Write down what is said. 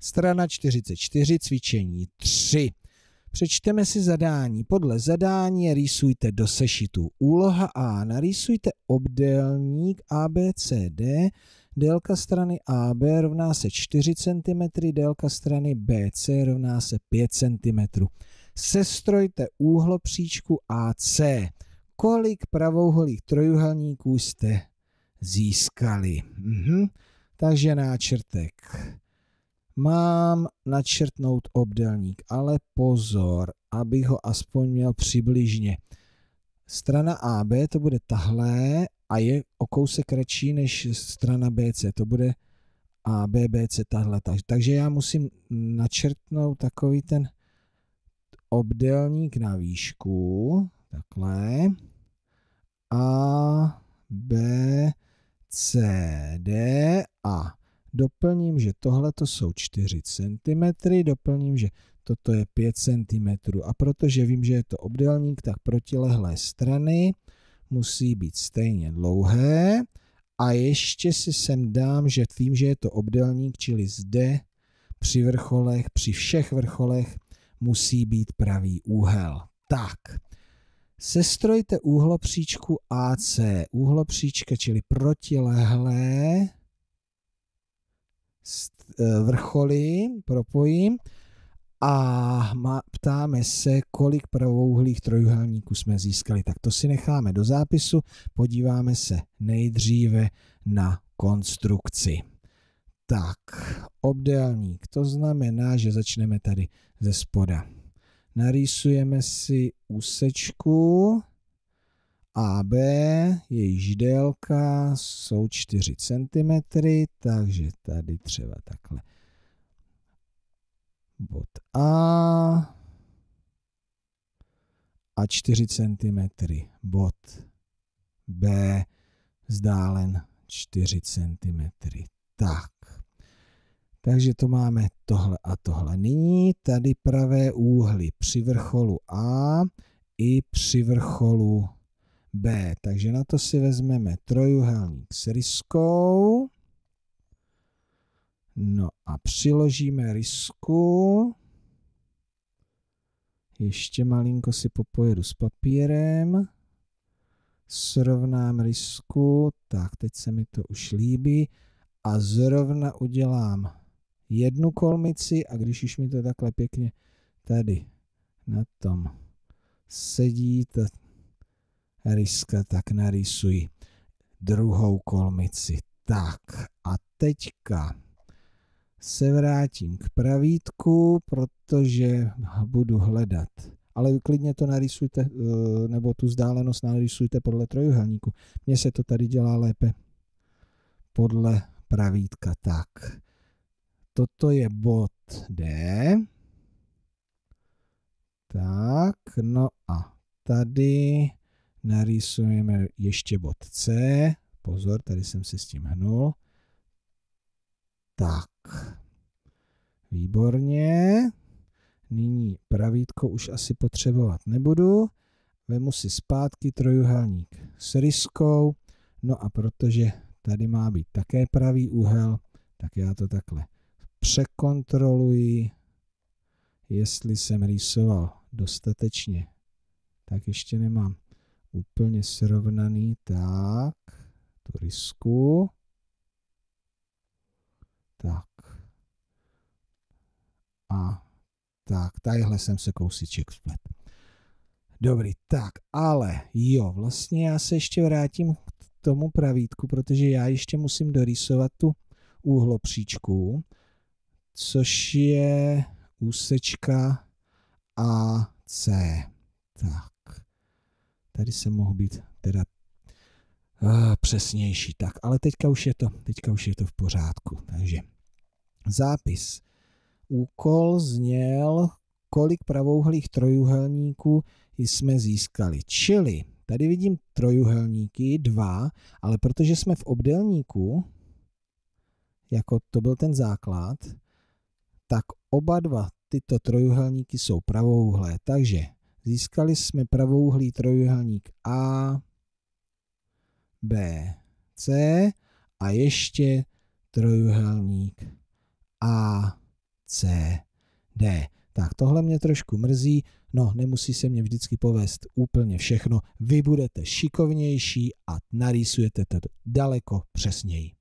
Strana 44, cvičení 3. Přečteme si zadání. Podle zadání rýsujte do sešitu. Úloha A. Narýsujte obdélník ABCD. Délka strany AB rovná se 4 cm, délka strany BC rovná se 5 cm. Sestrojte úhlopříčku AC. Kolik pravouholých trojuhelníků jste získali? Mhm. Takže náčrtek mám načrtnout obdelník, ale pozor, abych ho aspoň měl přibližně. Strana AB to bude tahle a je o kousek kratší než strana BC, to bude AB, BC, tahle. Takže já musím načrtnout takový ten obdelník na výšku, takhle, A, B, C, D, A doplním, že tohle to jsou 4 cm, doplním, že toto je 5 cm. A protože vím, že je to obdélník, tak protilehlé strany musí být stejně dlouhé. A ještě si sem dám, že tím, že je to obdélník, čili zde při vrcholech, při všech vrcholech musí být pravý úhel. Tak, sestrojte úhlopříčku AC. Úhlopříčka, čili protilehlé Eh, vrcholy, propojím a má, ptáme se, kolik pravouhlých trojuhelníků jsme získali. Tak to si necháme do zápisu, podíváme se nejdříve na konstrukci. Tak, obdélník, to znamená, že začneme tady ze spoda. Narýsujeme si úsečku, AB, jejíž délka jsou 4 cm, takže tady třeba takhle. Bod A a 4 cm bod B vzdálen 4 cm. Tak. Takže to máme tohle a tohle. Nyní tady pravé úhly při vrcholu A i při vrcholu B. Takže na to si vezmeme trojuhelník s riskou. No a přiložíme risku. Ještě malinko si popojedu s papírem. Srovnám risku. Tak, teď se mi to už líbí. A zrovna udělám jednu kolmici a když už mi to takhle pěkně tady na tom sedí, tak to Ryska, tak narýsuji druhou kolmici. Tak a teďka se vrátím k pravítku, protože budu hledat. Ale klidně to narýsujte, eh, nebo tu vzdálenost narýsujte podle trojuhelníku. Mně se to tady dělá lépe podle pravítka. Tak, toto je bod D. Tak, no a tady narýsujeme ještě bod C. Pozor, tady jsem si s tím hnul. Tak, výborně. Nyní pravítko už asi potřebovat nebudu. Vemu si zpátky trojuhelník s ryskou. No a protože tady má být také pravý úhel, tak já to takhle překontroluji, jestli jsem rýsoval dostatečně. Tak ještě nemám úplně srovnaný, tak, tu risku, tak, a tak, tadyhle jsem se kousíček splet. Dobrý, tak, ale jo, vlastně já se ještě vrátím k tomu pravítku, protože já ještě musím dorýsovat tu úhlopříčku, což je úsečka AC. Tak. Tady jsem mohl být teda uh, přesnější. Tak, ale teďka už je to, teďka už je to v pořádku. Takže zápis. Úkol zněl, kolik pravouhlých trojuhelníků jsme získali. Čili tady vidím trojuhelníky, dva, ale protože jsme v obdelníku, jako to byl ten základ, tak oba dva tyto trojuhelníky jsou pravouhlé. Takže Získali jsme pravouhlý trojuhelník A, B, C a ještě trojuhelník A, C, D. Tak tohle mě trošku mrzí, no nemusí se mě vždycky povést úplně všechno. Vy budete šikovnější a narýsujete to daleko přesněji.